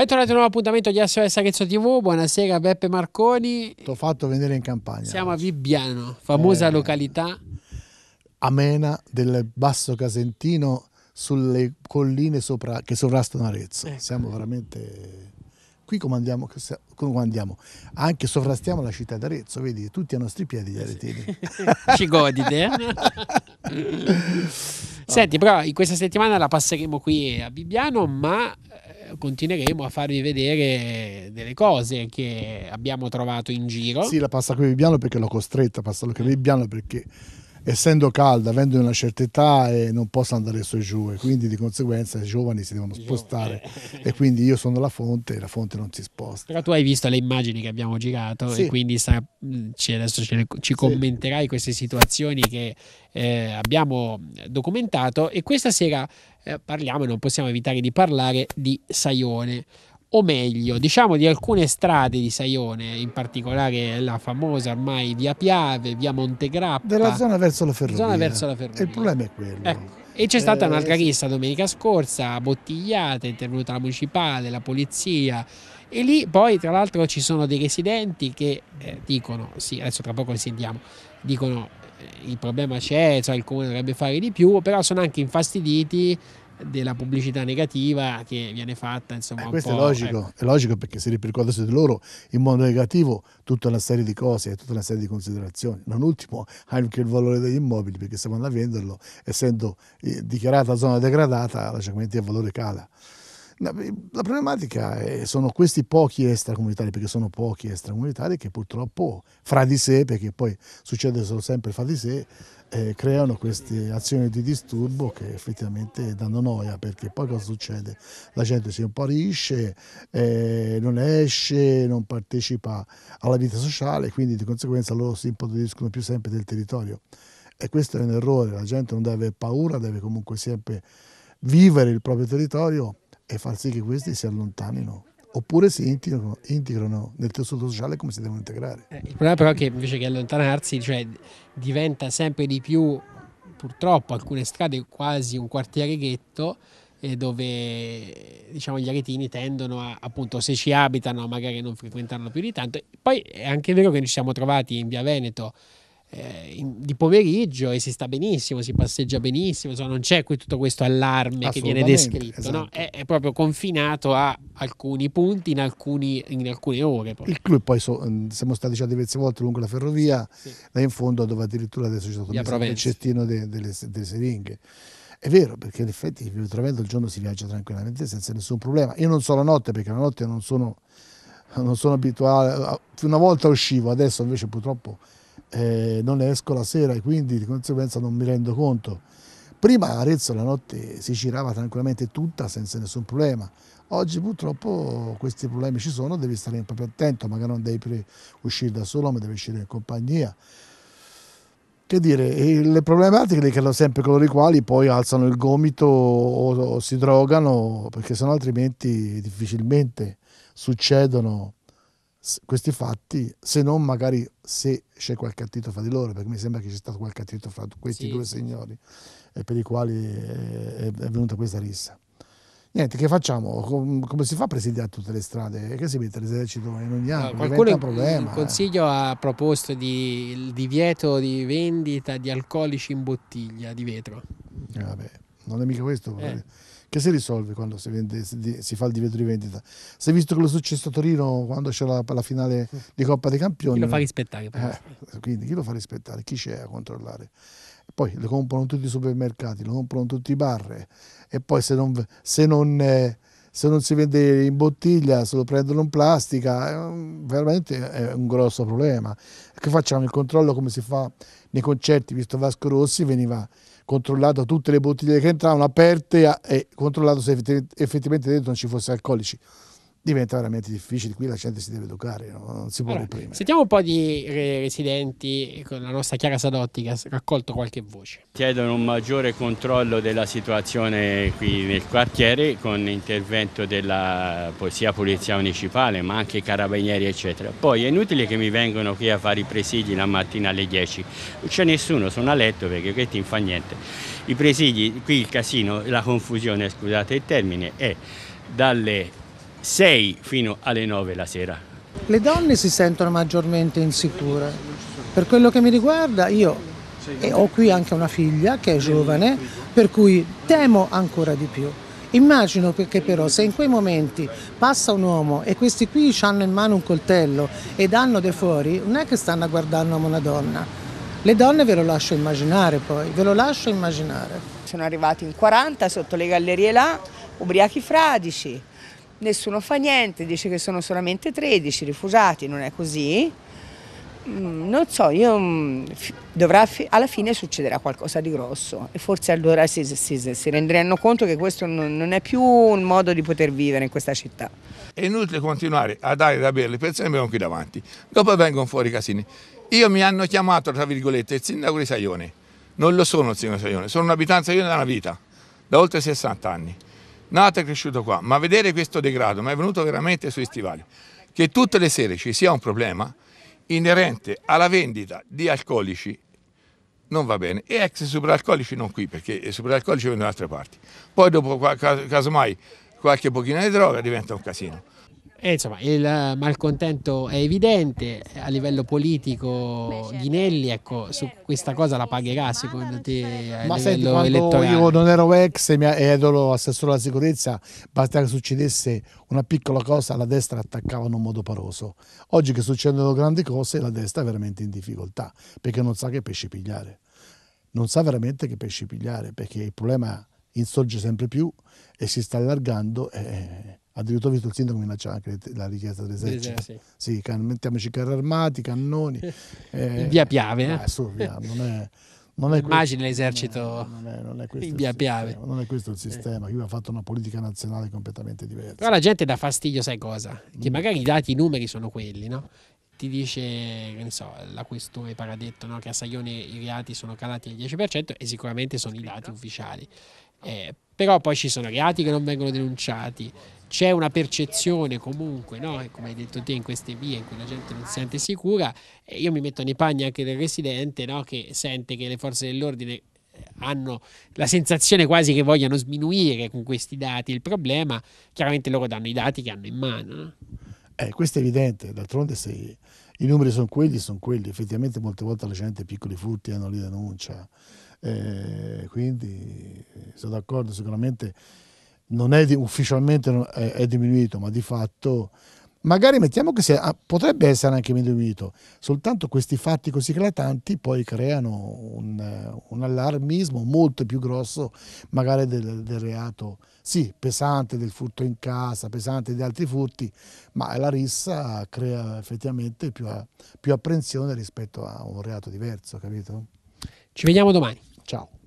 Bentornati a un nuovo appuntamento di SOS Arezzo TV, buonasera Beppe Marconi. T'ho fatto venire in campagna. Siamo oggi. a Bibbiano, famosa eh, località. Amena del Basso Casentino sulle colline sopra, che sovrastano Arezzo. Ecco. Siamo veramente... Qui comandiamo, comandiamo, anche sovrastiamo la città d'Arezzo, vedi, tutti a nostri piedi gli eh aretini. Ci godite. Eh? Senti, però in questa settimana la passeremo qui a Bibbiano, ma continueremo a farvi vedere delle cose che abbiamo trovato in giro. Sì, la pasta con il bianco perché l'ho costretta, pasta con il bianco perché essendo calda, avendo una certa età, eh, non posso andare su e giù e quindi di conseguenza i giovani si devono spostare e quindi io sono la fonte e la fonte non si sposta. Però tu hai visto le immagini che abbiamo girato sì. e quindi sarà, mm, ci, adesso ci, ci commenterai sì. queste situazioni che eh, abbiamo documentato e questa sera eh, parliamo e non possiamo evitare di parlare di Saione o meglio, diciamo di alcune strade di Saione, in particolare la famosa ormai via Piave, via Montegrappa. Della zona verso la ferrovia. Zona verso la ferrovia. il problema è quello. Ecco. E c'è stata eh, un'altra rissa domenica scorsa, bottigliata, è intervenuta la municipale, la polizia. E lì poi, tra l'altro, ci sono dei residenti che eh, dicono: Sì, adesso tra poco li sentiamo. Dicono eh, il problema c'è, cioè il comune dovrebbe fare di più, però sono anche infastiditi della pubblicità negativa che viene fatta insomma eh, questo è logico, ecco. è logico perché se ripercordasse di loro in modo negativo tutta una serie di cose e tutta una serie di considerazioni non ultimo anche il valore degli immobili perché se vanno a venderlo essendo eh, dichiarata zona degradata logicamente il valore cala la problematica è, sono questi pochi extracomunitari, perché sono pochi extracomunitari che purtroppo fra di sé, perché poi succede solo sempre fra di sé, eh, creano queste azioni di disturbo che effettivamente danno noia, perché poi cosa succede? La gente si imparisce, eh, non esce, non partecipa alla vita sociale, quindi di conseguenza loro si impoteriscono più sempre del territorio. E questo è un errore, la gente non deve avere paura, deve comunque sempre vivere il proprio territorio e far sì che questi si allontanino oppure si integrano, integrano, nel tessuto sociale come si devono integrare. Eh, il problema però è che invece che allontanarsi cioè, diventa sempre di più purtroppo alcune strade quasi un quartiere ghetto eh, dove diciamo, gli aretini tendono a, appunto se ci abitano magari non frequentarlo più di tanto. Poi è anche vero che ci siamo trovati in via Veneto eh, in, di pomeriggio e si sta benissimo, si passeggia benissimo, insomma, non c'è qui tutto questo allarme che viene descritto, esatto. no? è, è, proprio confinato a alcuni punti in, alcuni, in alcune ore. Poi. Il club poi so, ehm, siamo stati già diverse volte lungo la ferrovia, sì. là in fondo dove addirittura adesso c'è stato il cestino de, delle, delle seringhe. È vero, perché in effetti il Travento il giorno si viaggia tranquillamente senza nessun problema. Io non so la notte perché la notte non sono, non sono abituato. Una volta uscivo, adesso invece purtroppo eh, non esco la sera e quindi di conseguenza non mi rendo conto. Prima a Arezzo la notte si girava tranquillamente tutta senza nessun problema. Oggi purtroppo questi problemi ci sono, devi stare proprio attento, magari non devi uscire da solo, ma devi uscire in compagnia. Che dire, le problematiche le creano sempre coloro i quali poi alzano il gomito o, o si drogano, perché sennò altrimenti difficilmente succedono questi fatti, se non magari se c'è qualche attrito fra di loro, perché mi sembra che c'è stato qualche attrito fra questi sì. due signori eh, per i quali è, è venuta questa rissa. Niente, che facciamo? Com come si fa a presidiare tutte le strade? Che si mette l'esercito in ogni anno? No, qualcuno problema, il eh. consiglio eh. ha proposto di, il divieto di vendita di alcolici in bottiglia di vetro. Eh, vabbè, non è mica questo. Eh che si risolve quando si, vende, si, si fa il divieto di vendita. Si è visto quello successo a Torino quando c'è la, la, finale di Coppa dei Campioni. Chi lo fa rispettare? Eh, quindi chi lo fa rispettare? Chi c'è a controllare? Poi lo comprano tutti i supermercati, lo comprano tutti i bar e poi se non, se non, eh, se non si vende in bottiglia, se lo prendono in plastica, veramente è un grosso problema. Che facciamo il controllo come si fa nei concerti, visto Vasco Rossi veniva controllato tutte le bottiglie che entravano aperte e controllato se effettivamente dentro non ci fosse alcolici diventa veramente difficile. Qui la gente si deve educare, no? non si può allora, reprimere. Sentiamo un po' di residenti con la nostra Chiara Sadotti che ha raccolto qualche voce. Chiedono un maggiore controllo della situazione qui nel quartiere con l'intervento della sia polizia municipale ma anche carabinieri eccetera. Poi è inutile che mi vengano qui a fare i presidi la mattina alle 10, non c'è nessuno, sono a letto perché che ti fa niente. I presidi, qui il casino, la confusione, scusate il termine, è dalle 6 fino alle 9 la sera. Le donne si sentono maggiormente insicure. Per quello che mi riguarda, io ho qui anche una figlia che è giovane, per cui temo ancora di più. Immagino che però se in quei momenti passa un uomo e questi qui hanno in mano un coltello e danno de fuori, non è che stanno a guardare un uomo o una donna. Le donne ve lo lascio immaginare poi, ve lo lascio immaginare. Sono arrivati in 40 sotto le gallerie là, ubriachi fradici, nessuno fa niente, dice che sono solamente 13 rifugiati, non è così. Mm, non so, io, mm, dovrà, alla fine succederà qualcosa di grosso e forse allora si, si, si renderanno conto che questo non, non, è più un modo di poter vivere in questa città. È inutile continuare a dare da bere, le persone che abbiamo qui davanti, dopo vengono fuori i casini. Io mi hanno chiamato, tra virgolette, il sindaco di Saione. Non lo sono il sindaco di Saione, sono un abitante di Saione da una vita, da oltre 60 anni nato e cresciuto qua, ma vedere questo degrado mi è venuto veramente sui stivali. Che tutte le sere ci sia un problema inerente alla vendita di alcolici non va bene e ex superalcolici non qui perché i superalcolici vengono da altre parti. Poi dopo casomai qualche pochino di droga diventa un casino. E eh, insomma, il malcontento è evidente a livello politico. Certo. Ghinelli, ecco, su questa cosa la pagherà secondo te? A Ma senti, quando elettorale. io non ero ex e ero assessore alla sicurezza, basta che succedesse una piccola cosa, la destra attaccava in un modo paroso. Oggi che succedono grandi cose, la destra è veramente in difficoltà perché non sa che pesci pigliare. Non sa veramente che pesci pigliare perché il problema insorge sempre più e si sta allargando. E Addirittura ho visto il sindaco minacciare anche la richiesta dell'esercito. Sì, sì can, mettiamoci carri armati, cannoni. eh, via Piave. Eh, eh? su, via, non è, non è Immagini l'esercito non è, non, è, non, in via Piave. non è questo il eh. sistema, Lui ha fatto una politica nazionale completamente diversa. Però la gente dà fastidio, sai cosa? Che mm. magari i dati, i numeri sono quelli, no? ti dice, che ne so, la questura ha detto no, che a Saglione i reati sono calati al 10% e sicuramente sono i dati ufficiali. Eh, però poi ci sono reati che non vengono denunciati, c'è una percezione comunque, no? come hai detto te, in queste vie in cui la gente non si sente sicura, io mi metto nei panni anche del residente no? che sente che le forze dell'ordine eh, hanno la sensazione quasi che vogliano sminuire con questi dati il problema, chiaramente loro danno i dati che hanno in mano. No? Eh, questo è evidente, d'altronde se i numeri sono quelli, sono quelli, effettivamente molte volte la gente piccoli furti hanno li denuncia, eh, quindi eh, sono d'accordo sicuramente non è ufficialmente è, è diminuito, ma di fatto magari mettiamo che sia, ah, potrebbe essere anche diminuito, soltanto questi fatti così eclatanti poi creano un, eh, un allarmismo molto più grosso magari del, del, reato, sì, pesante del furto in casa, pesante di altri furti, ma la rissa crea effettivamente più, eh, più apprensione rispetto a un reato diverso, capito? Ci vediamo domani. Ciao.